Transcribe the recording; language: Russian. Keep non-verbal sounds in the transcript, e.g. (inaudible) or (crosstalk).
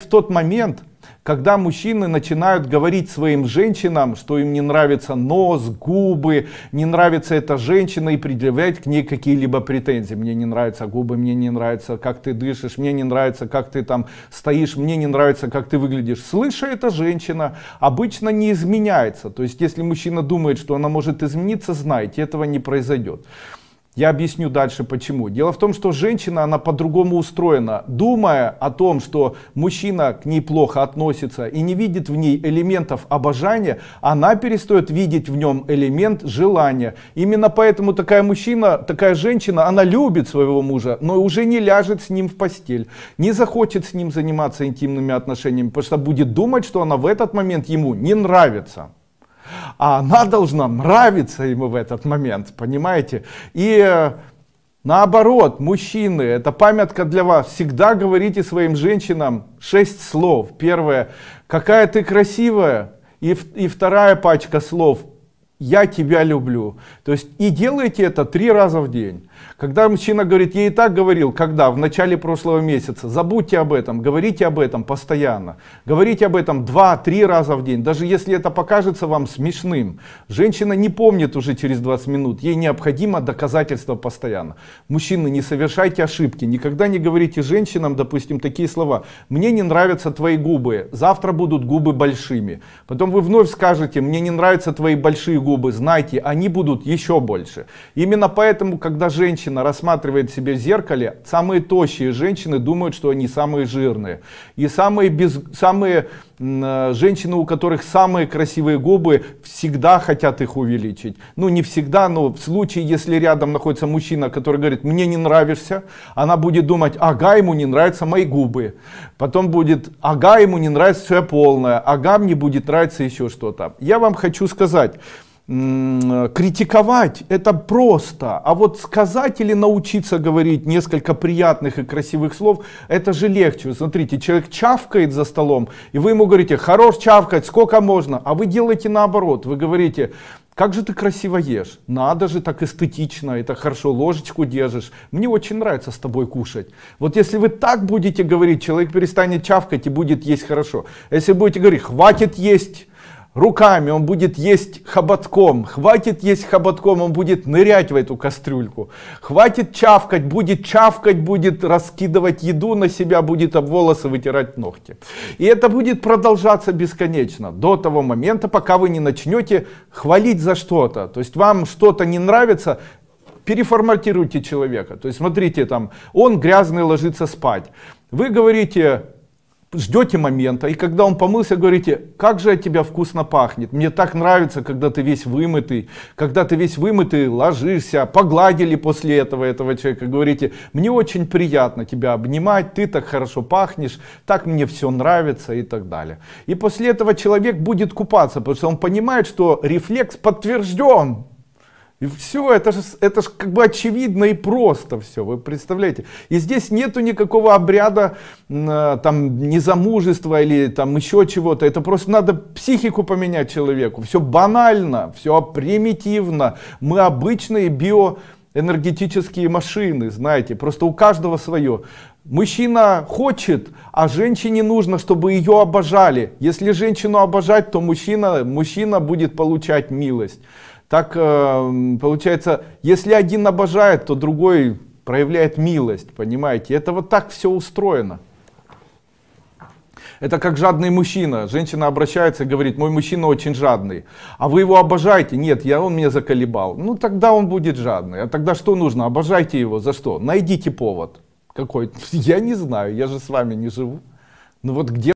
в тот момент, когда мужчины начинают говорить своим женщинам, что им не нравится нос, губы, не нравится эта женщина и предъявлять к ней какие-либо претензии. Мне не нравятся губы, мне не нравится, как ты дышишь, мне не нравится, как ты там стоишь, мне не нравится, как ты выглядишь. Слыша эта женщина обычно не изменяется. То есть если мужчина думает, что она может измениться, знайте, этого не произойдет. Я объясню дальше почему. Дело в том, что женщина, она по-другому устроена. Думая о том, что мужчина к ней плохо относится и не видит в ней элементов обожания, она перестает видеть в нем элемент желания. Именно поэтому такая мужчина, такая женщина, она любит своего мужа, но уже не ляжет с ним в постель, не захочет с ним заниматься интимными отношениями, потому что будет думать, что она в этот момент ему не нравится а она должна нравиться ему в этот момент, понимаете? И э, Наоборот, мужчины, это памятка для вас. Всегда говорите своим женщинам шесть слов. Первое, какая ты красивая. И, и вторая пачка слов, я тебя люблю. То есть и делайте это три раза в день. Когда мужчина говорит, я и так говорил, когда? В начале прошлого месяца. Забудьте об этом, говорите об этом постоянно. Говорите об этом два-три раза в день, даже если это покажется вам смешным. Женщина не помнит уже через 20 минут, ей необходимо доказательство постоянно. Мужчины, не совершайте ошибки, никогда не говорите женщинам, допустим, такие слова. Мне не нравятся твои губы, завтра будут губы большими. Потом вы вновь скажете, мне не нравятся твои большие губы губы, знайте, они будут еще больше. Именно поэтому, когда женщина рассматривает себя в зеркале, самые тощие женщины думают, что они самые жирные. И самые, без, самые э, женщины, у которых самые красивые губы, всегда хотят их увеличить. Ну не всегда, но в случае, если рядом находится мужчина, который говорит, мне не нравишься, она будет думать, ага, ему не нравятся мои губы. Потом будет, ага, ему не нравится все полное, ага, мне будет нравиться еще что-то. Я вам хочу сказать, Э, критиковать это просто, а вот сказать или научиться говорить несколько приятных и красивых слов, это же легче. Смотрите, человек чавкает за столом, и вы ему говорите, хорош чавкать, сколько можно, а вы делаете наоборот, вы говорите, как же ты красиво ешь, надо же так эстетично, это хорошо, ложечку держишь, мне очень нравится с тобой кушать. Вот если вы так будете говорить, человек перестанет чавкать и будет есть хорошо. А если будете говорить, хватит есть, руками, он будет есть хоботком, хватит есть хоботком, он будет нырять в эту кастрюльку, хватит чавкать, будет чавкать, будет раскидывать еду на себя, будет об волосы вытирать ногти. И это будет продолжаться бесконечно, до того момента, пока вы не начнете хвалить за что-то, то есть вам что-то не нравится, переформатируйте человека, то есть смотрите там, он грязный ложится спать, вы говорите, ждете момента, и когда он помылся, говорите, как же от тебя вкусно пахнет. Мне так нравится, когда ты весь вымытый. Когда ты весь вымытый, ложишься, погладили после этого этого человека. Говорите, мне очень приятно тебя обнимать, ты так хорошо пахнешь, так мне все нравится и так далее. И после этого человек будет купаться, потому что он понимает, что рефлекс подтвержден. И все, это же, это ж как бы очевидно и просто все, вы представляете. И здесь нету никакого обряда, э, там, незамужества или там еще чего-то. Это просто надо психику поменять человеку. Все банально, все примитивно. Мы обычные биоэнергетические машины, знаете, просто у каждого свое. Мужчина хочет, а женщине нужно, чтобы ее обожали. Если женщину обожать, то мужчина, мужчина будет получать милость. Так э, получается, если один обожает, то другой проявляет милость, понимаете? Это вот так все устроено. Это как жадный мужчина. Женщина обращается и говорит, мой мужчина очень жадный. А вы его обожаете? Нет, я, он меня заколебал. Ну тогда он будет жадный. А тогда что нужно? Обожайте его. За что? Найдите повод. Какой? (laughs) Я не знаю, я же с вами не живу. Ну вот где...